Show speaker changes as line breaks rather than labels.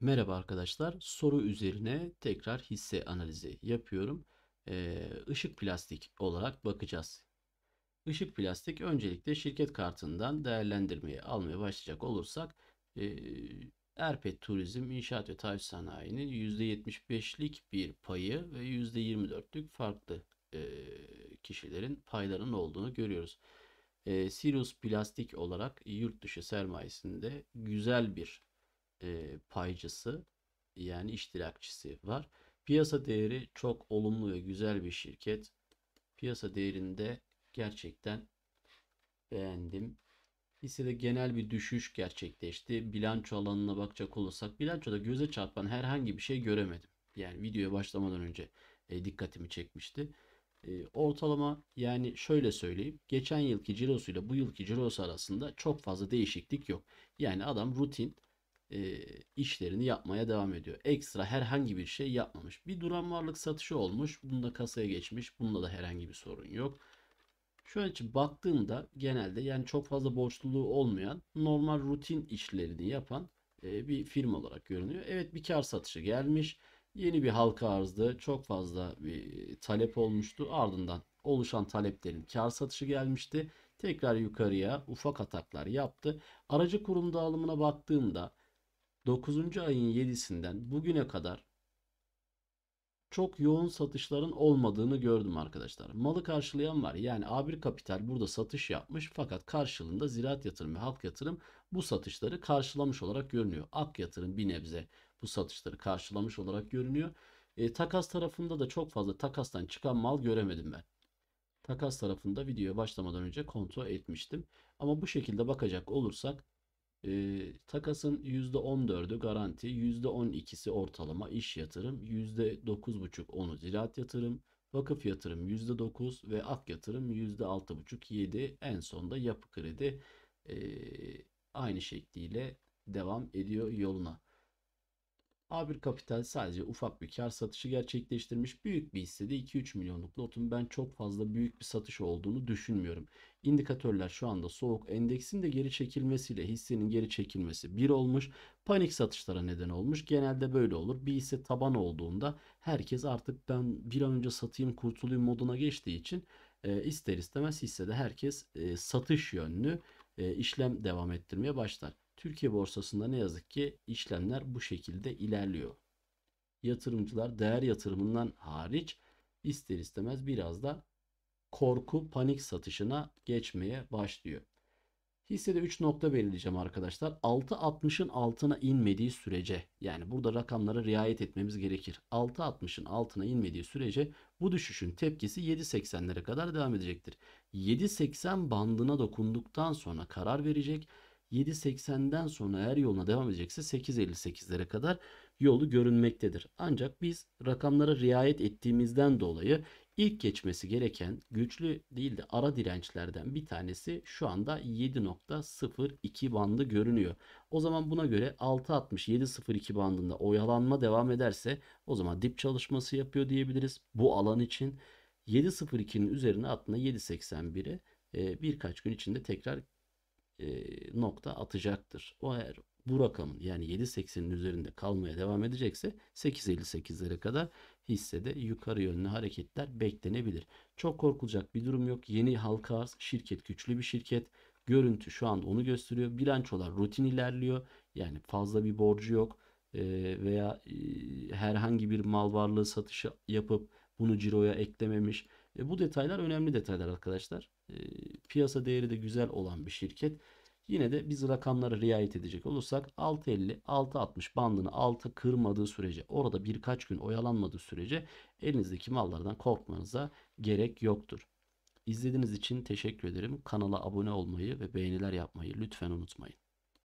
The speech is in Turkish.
Merhaba arkadaşlar. Soru üzerine tekrar hisse analizi yapıyorum. Ee, plastik olarak bakacağız. Işık plastik öncelikle şirket kartından değerlendirmeye almaya başlayacak olursak e, Erpet Turizm İnşaat ve Taş Sanayi'nin %75'lik bir payı ve %24'lük farklı e, kişilerin paylarının olduğunu görüyoruz. E, Sirius Plastik olarak yurt dışı sermayesinde güzel bir e, paycısı yani iştirakçısı var. Piyasa değeri çok olumlu ve güzel bir şirket. Piyasa değerinde gerçekten beğendim. Hissede genel bir düşüş gerçekleşti. Bilanço alanına bakacak olursak bilançoda göze çarpan herhangi bir şey göremedim. Yani videoya başlamadan önce e, dikkatimi çekmişti. E, ortalama yani şöyle söyleyeyim. Geçen yılki cirosuyla bu yılki cirosu arasında çok fazla değişiklik yok. Yani adam rutin e, işlerini yapmaya devam ediyor. Ekstra herhangi bir şey yapmamış. Bir duran varlık satışı olmuş. Bunda kasaya geçmiş. Bunda da herhangi bir sorun yok. Şu an için baktığımda genelde yani çok fazla borçluluğu olmayan normal rutin işlerini yapan e, bir firma olarak görünüyor. Evet bir kar satışı gelmiş. Yeni bir halka arzdı. Çok fazla bir talep olmuştu. Ardından oluşan taleplerin kar satışı gelmişti. Tekrar yukarıya ufak ataklar yaptı. Aracı kurum dağılımına baktığımda 9. ayın 7'sinden bugüne kadar çok yoğun satışların olmadığını gördüm arkadaşlar. Malı karşılayan var. Yani A1 Kapital burada satış yapmış fakat karşılığında ziraat yatırım ve halk yatırım bu satışları karşılamış olarak görünüyor. Ak yatırım bir nebze bu satışları karşılamış olarak görünüyor. E, takas tarafında da çok fazla takastan çıkan mal göremedim ben. Takas tarafında videoya başlamadan önce kontrol etmiştim. Ama bu şekilde bakacak olursak e, takasın %14'ü garanti, %12'si ortalama iş yatırım, %9,5 onu ziraat yatırım, vakıf yatırım %9 ve ak yatırım %6,5-7 en sonda yapı kredi e, aynı şekliyle devam ediyor yoluna. A1 Kapital sadece ufak bir kar satışı gerçekleştirmiş. Büyük bir hissede 2-3 milyonluk lotun ben çok fazla büyük bir satış olduğunu düşünmüyorum. İndikatörler şu anda soğuk. Endeksin de geri çekilmesiyle hissenin geri çekilmesi 1 olmuş. Panik satışlara neden olmuş. Genelde böyle olur. Bir hisse taban olduğunda herkes artık ben bir an önce satayım kurtulayım moduna geçtiği için e, ister istemez hissede herkes e, satış yönlü e, işlem devam ettirmeye başlar. Türkiye borsasında ne yazık ki işlemler bu şekilde ilerliyor. Yatırımcılar değer yatırımından hariç ister istemez biraz da korku, panik satışına geçmeye başlıyor. Hissede 3 nokta belirleyeceğim arkadaşlar. 6.60'ın altına inmediği sürece yani burada rakamlara riayet etmemiz gerekir. 6.60'ın altına inmediği sürece bu düşüşün tepkisi 7.80'lere kadar devam edecektir. 7.80 bandına dokunduktan sonra karar verecek 7.80'den sonra eğer yoluna devam edecekse 8.58'lere kadar yolu görünmektedir. Ancak biz rakamlara riayet ettiğimizden dolayı ilk geçmesi gereken güçlü değil de ara dirençlerden bir tanesi şu anda 7.02 bandı görünüyor. O zaman buna göre 6.60-7.02 bandında oyalanma devam ederse o zaman dip çalışması yapıyor diyebiliriz bu alan için. 7.02'nin üzerine aklına 7.81'i birkaç gün içinde tekrar nokta atacaktır. O eğer bu rakamın yani 7.80'in üzerinde kalmaya devam edecekse 8.58'lere kadar hissede yukarı yönlü hareketler beklenebilir. Çok korkulacak bir durum yok. Yeni halka arz şirket güçlü bir şirket. Görüntü şu anda onu gösteriyor. Bilançolar rutin ilerliyor. Yani fazla bir borcu yok veya herhangi bir mal varlığı satışı yapıp bunu ciroya eklememiş e, bu detaylar önemli detaylar arkadaşlar. E, piyasa değeri de güzel olan bir şirket. Yine de biz rakamlara riayet edecek olursak 6.50-6.60 bandını alta kırmadığı sürece orada birkaç gün oyalanmadığı sürece elinizdeki mallardan korkmanıza gerek yoktur. İzlediğiniz için teşekkür ederim. Kanala abone olmayı ve beğeniler yapmayı lütfen unutmayın.